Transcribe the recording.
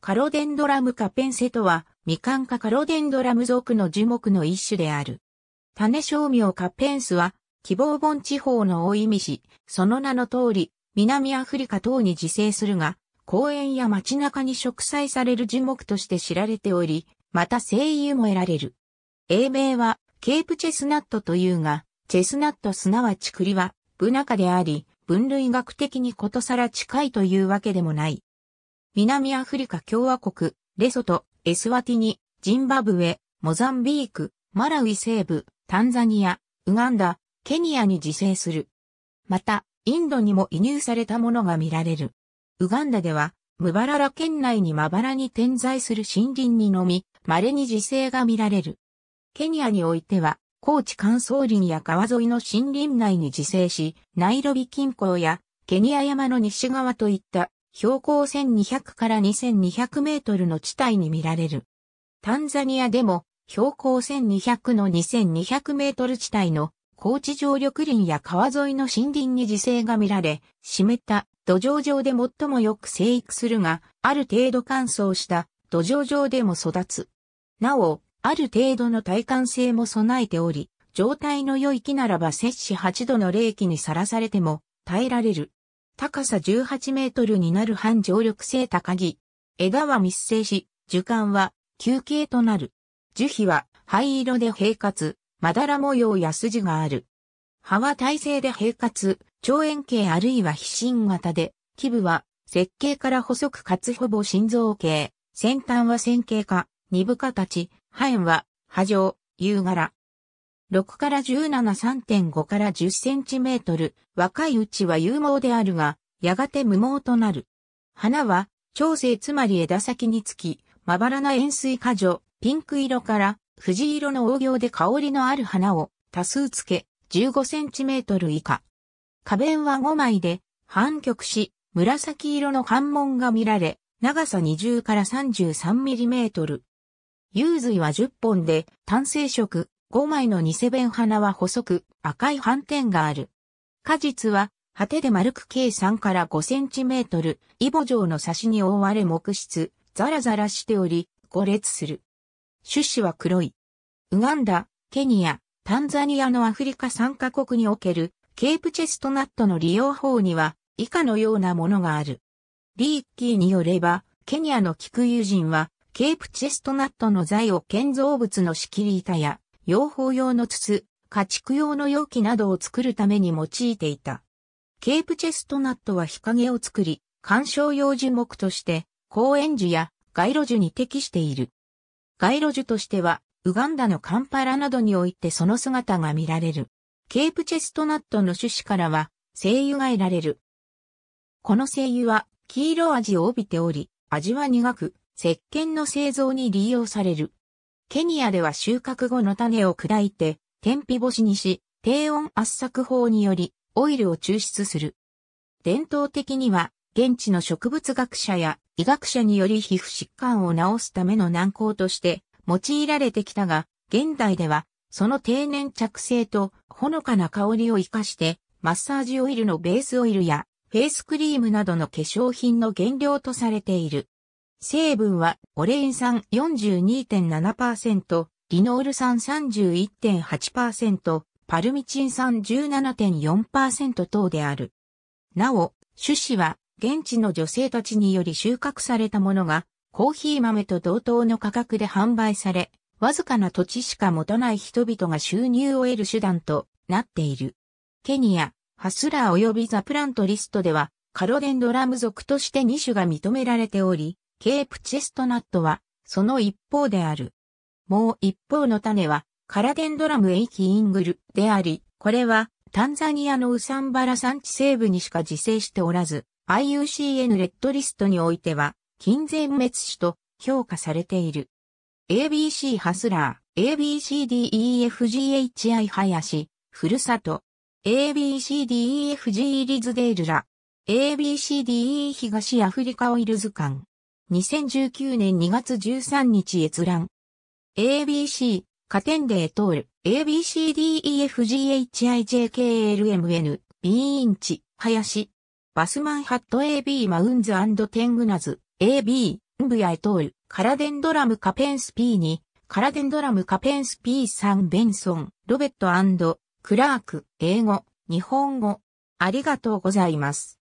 カロデンドラムカペンセとは、未完化カロデンドラム属の樹木の一種である。種商名カペンスは、希望盆地方の大意味し、その名の通り、南アフリカ等に自生するが、公園や街中に植栽される樹木として知られており、また声優も得られる。英名は、ケープチェスナットというが、チェスナットすなわち栗は、ブナカであり、分類学的にことさら近いというわけでもない。南アフリカ共和国、レソト、エスワティニ、ジンバブエ、モザンビーク、マラウイ西部、タンザニア、ウガンダ、ケニアに自生する。また、インドにも移入されたものが見られる。ウガンダでは、ムバララ県内にまばらに点在する森林にのみ、稀に自生が見られる。ケニアにおいては、高地乾燥林や川沿いの森林内に自生し、ナイロビ近郊やケニア山の西側といった標高1200から2200メートルの地帯に見られる。タンザニアでも標高1200の2200メートル地帯の高地上緑林や川沿いの森林に自生が見られ、湿った土壌上で最もよく生育するが、ある程度乾燥した土壌上でも育つ。なお、ある程度の耐寒性も備えており、状態の良い木ならば摂氏8度の冷気にさらされても耐えられる。高さ18メートルになる半常緑性高木。枝は密生し、樹幹は球形となる。樹皮は灰色で平滑、まだら模様や筋がある。葉は体勢で平滑、長円形あるいは非心型で、基部は設計から細くかつほぼ心臓形、先端は線形か、二部形、半円は波状、夕柄、6から17、3.5から10センチメートル。若いうちは有毛であるが、やがて無毛となる。花は、長生つまり枝先につき、まばらな円錐果樹、ピンク色から、藤色の黄行で香りのある花を多数つけ、15センチメートル以下。花弁は5枚で、反曲し、紫色の反門が見られ、長さ20から33ミリメートル。幽髄は10本で、単生色、5枚の偽弁花は細く赤い斑点がある。果実は果てで丸く計3から5センチメートル、イボ状の差しに覆われ木質、ザラザラしており、五列する。種子は黒い。ウガンダ、ケニア、タンザニアのアフリカ3カ国におけるケープチェストナットの利用法には以下のようなものがある。リーッキーによれば、ケニアの菊友人はケープチェストナットの材を建造物の仕切り板や養蜂用の筒、家畜用の容器などを作るために用いていた。ケープチェストナットは日陰を作り、観賞用樹木として、公園樹や街路樹に適している。街路樹としては、ウガンダのカンパラなどにおいてその姿が見られる。ケープチェストナットの種子からは、精油が得られる。この精油は、黄色味を帯びており、味は苦く、石鹸の製造に利用される。ケニアでは収穫後の種を砕いて、天日干しにし、低温圧搾法により、オイルを抽出する。伝統的には、現地の植物学者や医学者により皮膚疾患を治すための難膏として用いられてきたが、現代では、その低粘着性とほのかな香りを活かして、マッサージオイルのベースオイルやフェイスクリームなどの化粧品の原料とされている。成分はオレイン酸42.7%、リノール酸31.8%、パルミチン酸17.4%等である。なお、種子は現地の女性たちにより収穫されたものがコーヒー豆と同等の価格で販売され、わずかな土地しか持たない人々が収入を得る手段となっている。ケニア、ハスラー及びザプラントリストでは、カロデンドラム属として2種が認められており、ケープチェストナットは、その一方である。もう一方の種は、カラデンドラムエイキイングルであり、これは、タンザニアのウサンバラ産地西部にしか自生しておらず、IUCN レッドリストにおいては、近全滅種と評価されている。ABC ハスラー、ABCDEFGHI シ、ふるさと、ABCDEFG リズデールラ、ABCDE 東アフリカオイルズ館。2019年2月13日閲覧。ABC、加点で通る、ABCDEFGHIJKLMN、B インチ、林。バスマンハット AB マウンズテングナズ、AB、ンブヤエトール、カラデンドラムカペンス P に、カラデンドラムカペンス P 3ベンソン、ロベットクラーク、英語、日本語。ありがとうございます。